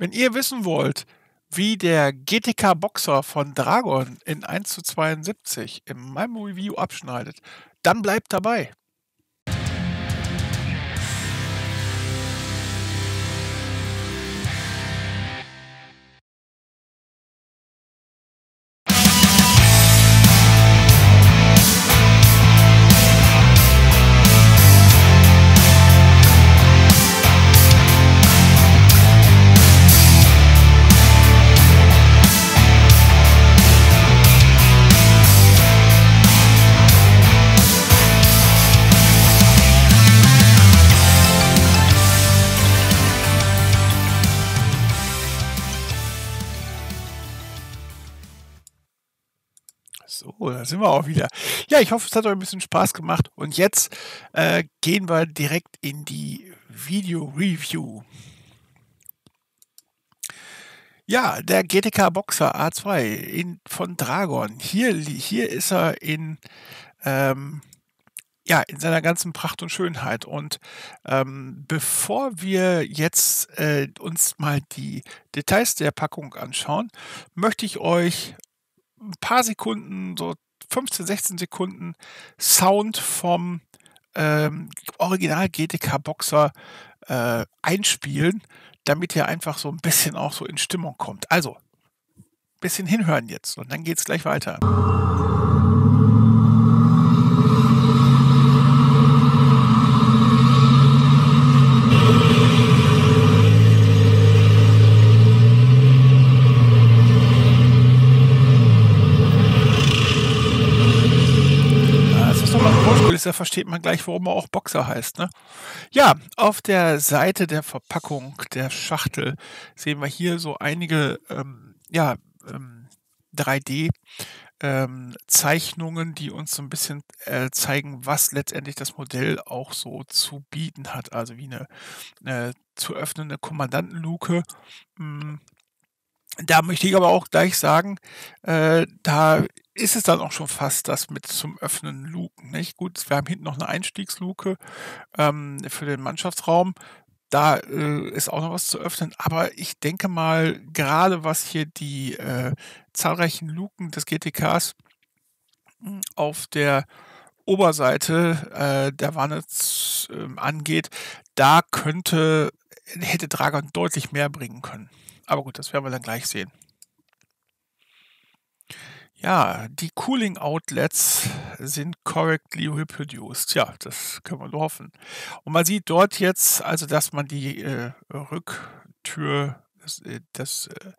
Wenn ihr wissen wollt, wie der GTK Boxer von Dragon in 1 zu 72 in meinem Review abschneidet, dann bleibt dabei. So, da sind wir auch wieder. Ja, ich hoffe, es hat euch ein bisschen Spaß gemacht. Und jetzt äh, gehen wir direkt in die Video-Review. Ja, der GTK Boxer A2 in, von Dragon. Hier, hier ist er in, ähm, ja, in seiner ganzen Pracht und Schönheit. Und ähm, bevor wir jetzt äh, uns mal die Details der Packung anschauen, möchte ich euch ein paar Sekunden, so 15, 16 Sekunden Sound vom ähm, Original GTK Boxer äh, einspielen, damit ihr einfach so ein bisschen auch so in Stimmung kommt. Also, bisschen hinhören jetzt und dann geht es gleich weiter. ist, da versteht man gleich, warum er auch Boxer heißt. Ne? Ja, auf der Seite der Verpackung der Schachtel sehen wir hier so einige ähm, ja, ähm, 3D. Ähm, Zeichnungen, die uns so ein bisschen äh, zeigen, was letztendlich das Modell auch so zu bieten hat. Also wie eine äh, zu öffnende Kommandantenluke. Mh, hm, da möchte ich aber auch gleich sagen, äh, da ist es dann auch schon fast das mit zum öffnen Luken. Nicht? Gut, wir haben hinten noch eine Einstiegsluke ähm, für den Mannschaftsraum. Da äh, ist auch noch was zu öffnen. Aber ich denke mal, gerade was hier die äh, zahlreichen Luken des GTKs hm, auf der Oberseite äh, der Wanne ähm, angeht, da könnte, hätte Dragon deutlich mehr bringen können. Aber gut, das werden wir dann gleich sehen. Ja, die Cooling Outlets sind correctly reproduced. Ja, das können wir nur hoffen. Und man sieht dort jetzt, also dass man die äh, Rücktür, das, äh, das äh,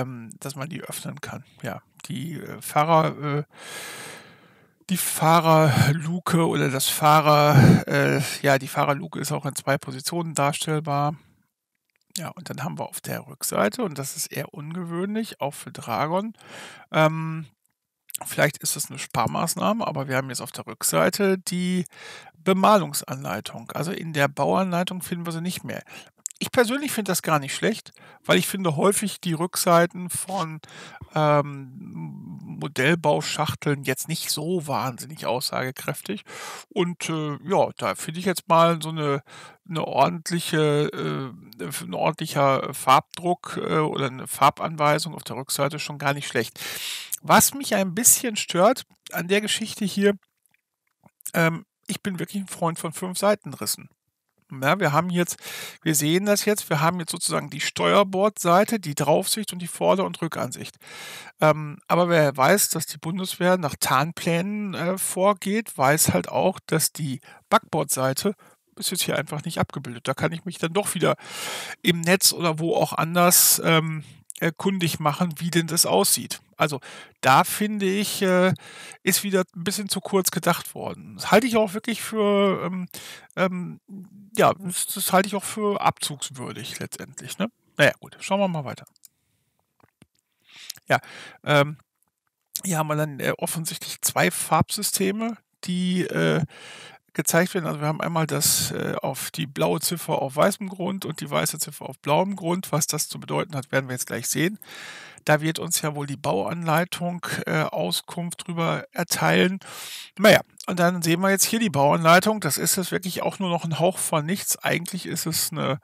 ähm, dass man die öffnen kann. Ja, die äh, Fahrer, äh, die Fahrerluke oder das Fahrer, äh, ja, die Fahrerluke ist auch in zwei Positionen darstellbar. Ja, und dann haben wir auf der Rückseite, und das ist eher ungewöhnlich, auch für Dragon, ähm, vielleicht ist das eine Sparmaßnahme, aber wir haben jetzt auf der Rückseite die Bemalungsanleitung. Also in der Bauanleitung finden wir sie nicht mehr ich persönlich finde das gar nicht schlecht, weil ich finde häufig die Rückseiten von ähm, Modellbauschachteln jetzt nicht so wahnsinnig aussagekräftig. Und äh, ja, da finde ich jetzt mal so eine, eine ordentliche, äh, ein ordentlicher Farbdruck äh, oder eine Farbanweisung auf der Rückseite schon gar nicht schlecht. Was mich ein bisschen stört an der Geschichte hier, ähm, ich bin wirklich ein Freund von fünf Seitenrissen. Ja, wir haben jetzt, wir sehen das jetzt, wir haben jetzt sozusagen die Steuerbordseite, die Draufsicht und die Vorder- und Rückansicht. Ähm, aber wer weiß, dass die Bundeswehr nach Tarnplänen äh, vorgeht, weiß halt auch, dass die Backbordseite ist jetzt hier einfach nicht abgebildet. Da kann ich mich dann doch wieder im Netz oder wo auch anders ähm, kundig machen, wie denn das aussieht. Also da finde ich, äh, ist wieder ein bisschen zu kurz gedacht worden. Das halte ich auch wirklich für, ähm, ähm, ja, das, das, halte ich auch für abzugswürdig letztendlich. Ne? Naja, gut, schauen wir mal weiter. Ja, ähm, hier haben wir dann äh, offensichtlich zwei Farbsysteme, die äh, gezeigt werden. Also wir haben einmal das äh, auf die blaue Ziffer auf weißem Grund und die weiße Ziffer auf blauem Grund. Was das zu bedeuten hat, werden wir jetzt gleich sehen. Da wird uns ja wohl die Bauanleitung äh, Auskunft drüber erteilen. Naja, und dann sehen wir jetzt hier die Bauanleitung. Das ist jetzt wirklich auch nur noch ein Hauch von nichts. Eigentlich ist es eine,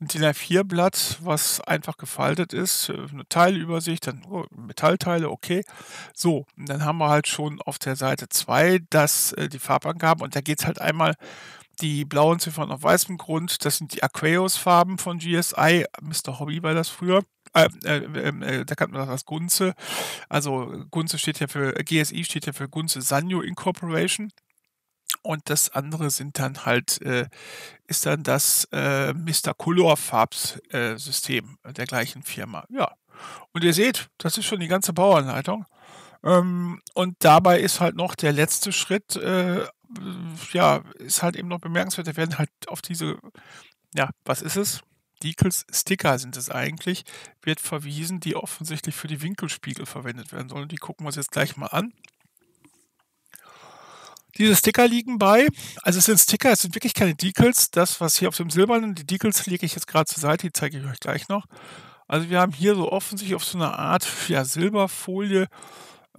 ein DIN A4-Blatt, was einfach gefaltet ist. Eine Teilübersicht, dann oh, Metallteile, okay. So, und dann haben wir halt schon auf der Seite 2 äh, die Farbangaben. Und da geht es halt einmal die blauen Ziffern auf weißem Grund. Das sind die Aqueous-Farben von GSI. Mr. Hobby war das früher. Äh, äh, ähm, äh, da kann man noch was Gunze. Also Gunze steht ja für, äh, GSI steht ja für Gunze Sanyo Incorporation. Und das andere sind dann halt, äh, ist dann das äh, Mr. Color Farbs-System der gleichen Firma. Ja. Und ihr seht, das ist schon die ganze Bauanleitung. Ähm, und dabei ist halt noch der letzte Schritt, ja, ist halt eben noch bemerkenswert. Da werden halt auf diese, ja, was ist es? Deacles Sticker sind es eigentlich, wird verwiesen, die offensichtlich für die Winkelspiegel verwendet werden sollen. Die gucken wir uns jetzt gleich mal an. Diese Sticker liegen bei. Also es sind Sticker, es sind wirklich keine Deacles. Das, was hier auf dem silbernen, die Deacles lege ich jetzt gerade zur Seite, die zeige ich euch gleich noch. Also wir haben hier so offensichtlich auf so einer Art ja, Silberfolie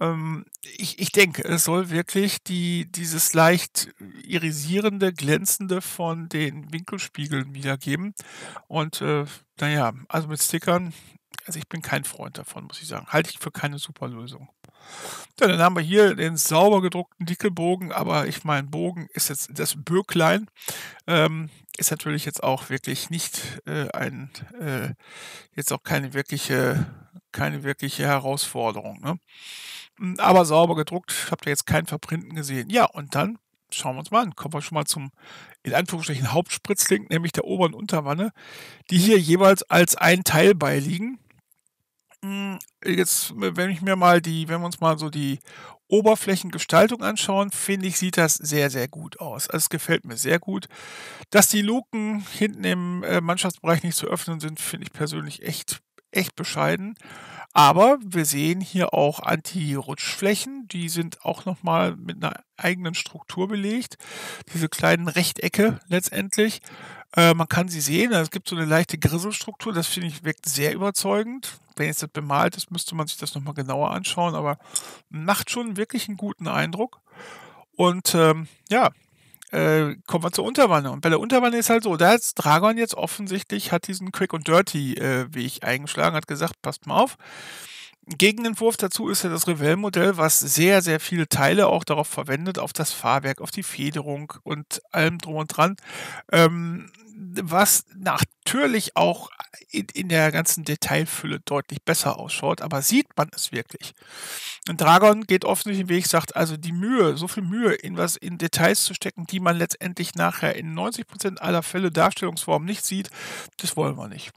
ähm, ich, ich denke, es soll wirklich die, dieses leicht irisierende, glänzende von den Winkelspiegeln wiedergeben. Und äh, naja, also mit Stickern, also ich bin kein Freund davon, muss ich sagen. Halte ich für keine super Lösung. Ja, dann haben wir hier den sauber gedruckten Dickelbogen, aber ich meine, Bogen ist jetzt das Böcklein, ähm, ist natürlich jetzt auch wirklich nicht äh, ein, äh, jetzt auch keine wirkliche, keine wirkliche Herausforderung. Ne? Hm, aber sauber gedruckt, habt ihr jetzt kein Verprinten gesehen. Ja, und dann schauen wir uns mal an. Kommen wir schon mal zum, in Anführungsstrichen, Hauptspritzling, nämlich der Ober- und Unterwanne, die hier jeweils als ein Teil beiliegen. Hm, jetzt, wenn ich mir mal die, wenn wir uns mal so die Oberflächengestaltung anschauen, finde ich, sieht das sehr, sehr gut aus. Also es gefällt mir sehr gut. Dass die Luken hinten im äh, Mannschaftsbereich nicht zu öffnen sind, finde ich persönlich echt, echt bescheiden. Aber wir sehen hier auch Anti-Rutschflächen, die sind auch nochmal mit einer eigenen Struktur belegt. Diese kleinen Rechtecke letztendlich. Äh, man kann sie sehen, es gibt so eine leichte Grisselstruktur, das finde ich wirkt sehr überzeugend. Wenn jetzt das bemalt ist, müsste man sich das nochmal genauer anschauen, aber macht schon wirklich einen guten Eindruck. Und ähm, ja, äh, kommen wir zur Unterwanne. Und bei der Unterwanne ist halt so, da ist Dragon jetzt offensichtlich hat diesen Quick und Dirty äh, Weg eingeschlagen, hat gesagt, passt mal auf. Gegenentwurf dazu ist ja das Revell-Modell, was sehr, sehr viele Teile auch darauf verwendet, auf das Fahrwerk, auf die Federung und allem drum und dran, ähm, was nach natürlich auch in, in, der ganzen Detailfülle deutlich besser ausschaut, aber sieht man es wirklich? Und Dragon geht offensichtlich den Weg, sagt also die Mühe, so viel Mühe in was in Details zu stecken, die man letztendlich nachher in 90% aller Fälle Darstellungsformen nicht sieht, das wollen wir nicht.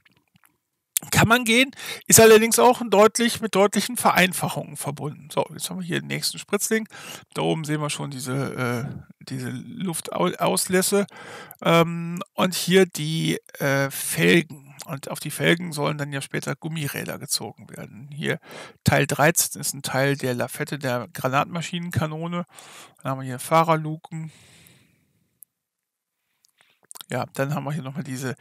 Kann man gehen, ist allerdings auch deutlich, mit deutlichen Vereinfachungen verbunden. So, jetzt haben wir hier den nächsten Spritzling. Da oben sehen wir schon diese, äh, diese Luftauslässe ähm, und hier die äh, Felgen. Und auf die Felgen sollen dann ja später Gummiräder gezogen werden. Hier Teil 13 ist ein Teil der Lafette der Granatmaschinenkanone. Dann haben wir hier Fahrerluken, ja, dann haben wir hier nochmal diese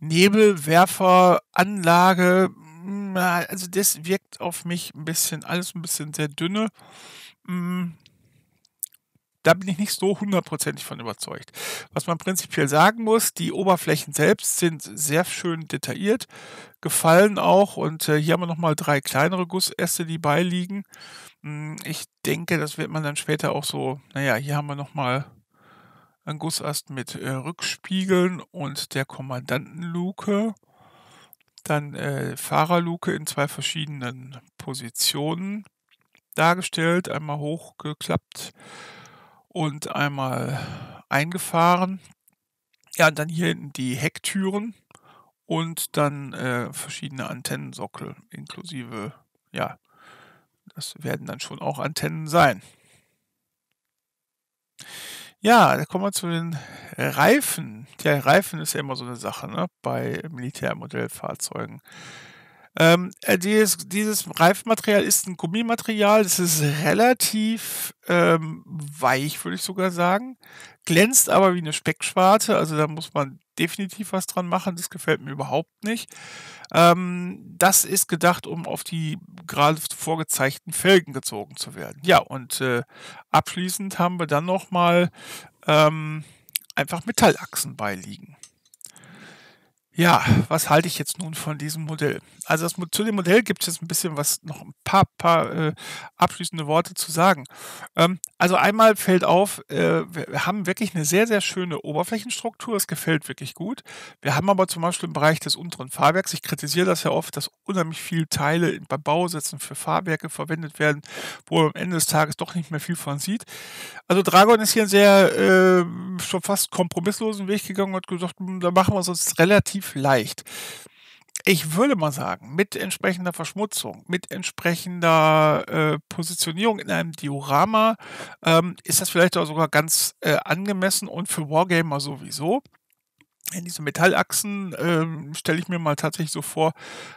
Nebelwerferanlage. Mm, also das wirkt auf mich ein bisschen, alles ein bisschen sehr dünne. Mm, da bin ich nicht so hundertprozentig von überzeugt. Was man prinzipiell sagen muss, die Oberflächen selbst sind sehr schön detailliert, gefallen auch. Und äh, hier haben wir nochmal drei kleinere Gussäste, die beiliegen. Mm, ich denke, das wird man dann später auch so, naja, hier haben wir nochmal ein Gussast mit äh, Rückspiegeln und der Kommandantenluke. Dann äh, Fahrerluke in zwei verschiedenen Positionen dargestellt. Einmal hochgeklappt und einmal eingefahren. Ja, und dann hier hinten die Hecktüren und dann äh, verschiedene Antennensockel inklusive, ja, das werden dann schon auch Antennen sein. Ja, da kommen wir zu den Reifen. Der Reifen ist ja immer so eine Sache ne? bei Militärmodellfahrzeugen. Ähm, äh, dieses, dieses Reifenmaterial ist ein Gummimaterial. Es ist relativ ähm, weich, würde ich sogar sagen. Glänzt aber wie eine Speckschwarte. Also da muss man definitiv was dran machen. Das gefällt mir überhaupt nicht. Ähm, das ist gedacht, um auf die gerade vorgezeigten Felgen gezogen zu werden. Ja, und äh, abschließend haben wir dann nochmal ähm, einfach Metallachsen beiliegen. Ja, was halte ich jetzt nun von diesem Modell? Also das, zu dem Modell gibt es jetzt ein bisschen was, noch ein paar, paar äh, abschließende Worte zu sagen. Ähm, also einmal fällt auf, äh, wir haben wirklich eine sehr, sehr schöne Oberflächenstruktur, es gefällt wirklich gut. Wir haben aber zum Beispiel im Bereich des unteren Fahrwerks, ich kritisiere das ja oft, dass unheimlich viele Teile bei Bausätzen für Fahrwerke verwendet werden, wo man am Ende des Tages doch nicht mehr viel von sieht. Also Dragon ist hier einen sehr äh, schon fast kompromisslosen Weg gegangen und hat gesagt, hm, da machen wir es uns relativ relativ leicht. Ich würde mal sagen, mit entsprechender Verschmutzung, mit entsprechender äh, Positionierung in einem Diorama ähm, ist das vielleicht auch sogar ganz äh, angemessen und für Wargamer sowieso. Denn diese Metallachsen, ähm, stelle ich mir mal tatsächlich so vor,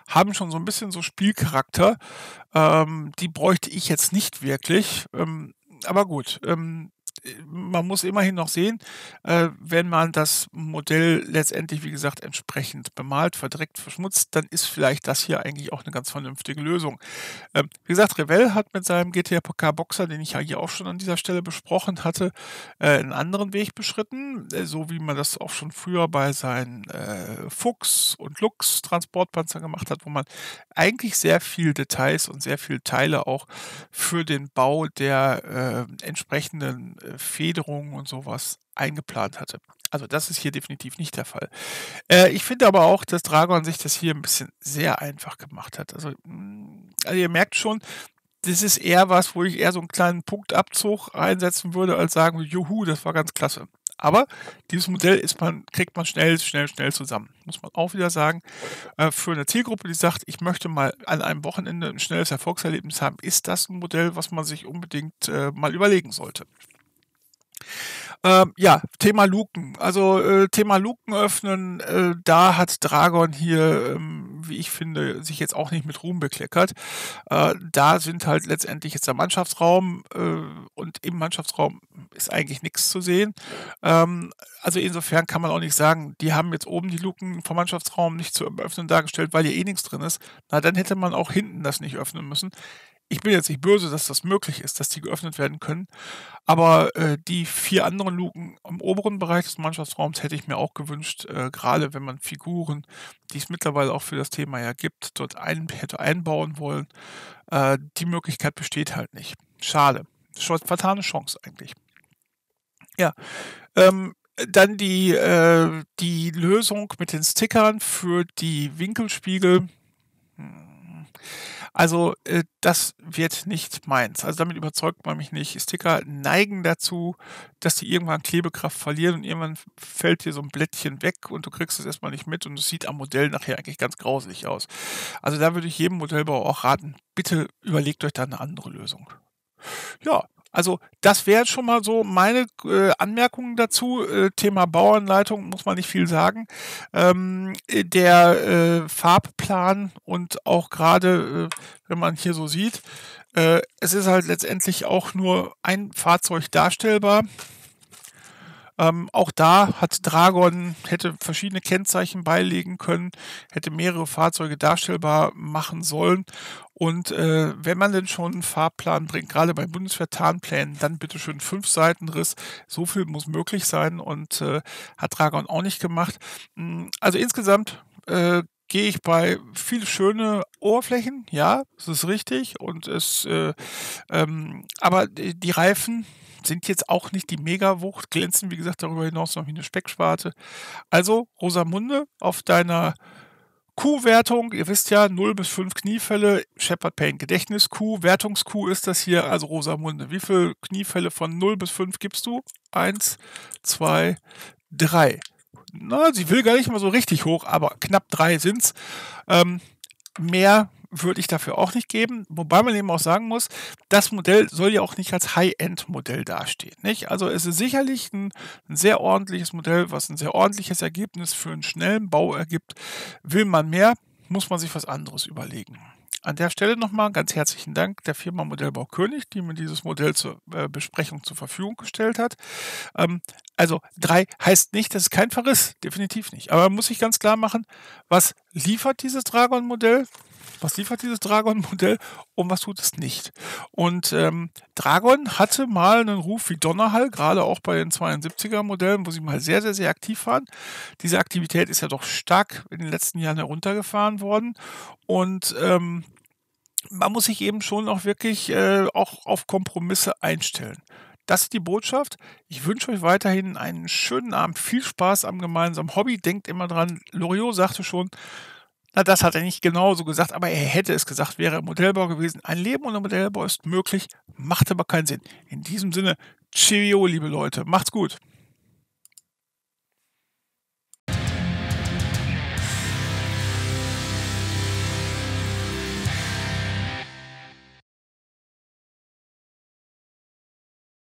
haben schon so ein bisschen so Spielcharakter. Ähm, die bräuchte ich jetzt nicht wirklich. Ähm, aber gut, ähm, äh, man muss immerhin noch sehen, äh, wenn man das Modell letztendlich, wie gesagt, entsprechend bemalt, verdreckt, verschmutzt, dann ist vielleicht das hier eigentlich auch eine ganz vernünftige Lösung. Ähm, wie gesagt, Revell hat mit seinem GTK Boxer, den ich ja hier auch schon an dieser Stelle besprochen hatte, äh, einen anderen Weg beschritten, äh, so wie man das auch schon früher bei seinen äh, Fuchs- und Lux-Transportpanzern gemacht hat, wo man eigentlich sehr viel Details und sehr viele Teile auch für den Bau der äh, entsprechenden Federungen und sowas eingeplant hatte. Also das ist hier definitiv nicht der Fall. Äh, ich finde aber auch, dass Dragon sich das hier ein bisschen sehr einfach gemacht hat. Also, mm, also ihr merkt schon, das ist eher was, wo ich eher so einen kleinen Punktabzug einsetzen würde, als sagen, juhu, das war ganz klasse. Aber dieses Modell ist man, kriegt man schnell, schnell, schnell zusammen. Muss man auch wieder sagen. Äh, für eine Zielgruppe, die sagt, ich möchte mal an einem Wochenende ein schnelles Erfolgserlebnis haben, ist das ein Modell, was man sich unbedingt äh, mal überlegen sollte. Ähm, ja, Thema Luken. Also äh, Thema Luken öffnen, äh, da hat Dragon hier, ähm, wie ich finde, sich jetzt auch nicht mit Ruhm bekleckert. Äh, da sind halt letztendlich jetzt der Mannschaftsraum äh, und im Mannschaftsraum ist eigentlich nichts zu sehen. Ähm, also insofern kann man auch nicht sagen, die haben jetzt oben die Luken vom Mannschaftsraum nicht zu öffnen dargestellt, weil hier eh nichts drin ist. Na, dann hätte man auch hinten das nicht öffnen müssen ich bin jetzt nicht böse, dass das möglich ist, dass die geöffnet werden können. Aber äh, die vier anderen Luken im oberen Bereich des Mannschaftsraums hätte ich mir auch gewünscht, äh, gerade wenn man Figuren, die es mittlerweile auch für das Thema ja gibt, dort ein, hätte einbauen wollen. Äh, die Möglichkeit besteht halt nicht. Schade. Vertane Chance eigentlich. Ja. Ähm, dann die, äh, die Lösung mit den Stickern für die Winkelspiegel. Hm also äh, das wird nicht meins. Also damit überzeugt man mich nicht. Sticker neigen dazu, dass sie irgendwann Klebekraft verlieren und irgendwann fällt dir so ein Blättchen weg und du kriegst es erstmal nicht mit und es sieht am Modell nachher eigentlich ganz grauselig aus. Also da würde ich jedem Modellbauer auch raten, bitte überlegt euch da eine andere Lösung. Ja, also das wäre schon mal so meine äh, Anmerkungen dazu. Äh, Thema Bauanleitung muss man nicht viel sagen. Ähm, äh, der äh, Farbplan und auch gerade, äh, wenn man hier so sieht, äh, es ist halt letztendlich auch nur ein Fahrzeug darstellbar. Ähm, auch da hat Dragon, hätte verschiedene Kennzeichen beilegen können, hätte mehrere Fahrzeuge darstellbar machen sollen. Und äh, wenn man denn schon einen Fahrplan bringt, gerade bei Bundeswehr-Tarnplänen, dann bitte schön fünf Seitenriss. So viel muss möglich sein und äh, hat Dragon auch nicht gemacht. Hm, also insgesamt äh, gehe ich bei viel schöne Oberflächen, ja, das ist richtig. Und es, äh, ähm, aber die Reifen, sind jetzt auch nicht die Megawucht, glänzen wie gesagt darüber hinaus noch wie eine Speckschwarte. Also Rosamunde auf deiner Q-Wertung, ihr wisst ja, 0 bis 5 Kniefälle, Shepard Pain Gedächtnis-Q, Wertungs-Q ist das hier, also Rosamunde. Wie viele Kniefälle von 0 bis 5 gibst du? 1, 2, 3. Na, sie will gar nicht mal so richtig hoch, aber knapp 3 sind's. Ähm, mehr würde ich dafür auch nicht geben, wobei man eben auch sagen muss, das Modell soll ja auch nicht als High-End-Modell dastehen. Nicht? Also es ist sicherlich ein, ein, sehr ordentliches Modell, was ein sehr ordentliches Ergebnis für einen schnellen Bau ergibt. Will man mehr, muss man sich was anderes überlegen. An der Stelle nochmal ganz herzlichen Dank der Firma Modellbau König, die mir dieses Modell zur äh, Besprechung zur Verfügung gestellt hat. Ähm, also drei heißt nicht, das ist kein Verriss, definitiv nicht. Aber muss ich ganz klar machen, was liefert dieses Dragon-Modell? Was liefert dieses Dragon-Modell und was tut es nicht? Und ähm, Dragon hatte mal einen Ruf wie Donnerhall, gerade auch bei den 72er-Modellen, wo sie mal sehr, sehr, sehr aktiv waren. Diese Aktivität ist ja doch stark in den letzten Jahren heruntergefahren worden. Und ähm, man muss sich eben schon auch wirklich äh, auch auf Kompromisse einstellen. Das ist die Botschaft. Ich wünsche euch weiterhin einen schönen Abend, viel Spaß am gemeinsamen Hobby. Denkt immer dran, Loriot sagte schon, na, das hat er nicht genauso gesagt, aber er hätte es gesagt, wäre er Modellbau gewesen. Ein Leben ohne Modellbau ist möglich, macht aber keinen Sinn. In diesem Sinne, Cheerio, liebe Leute. Macht's gut.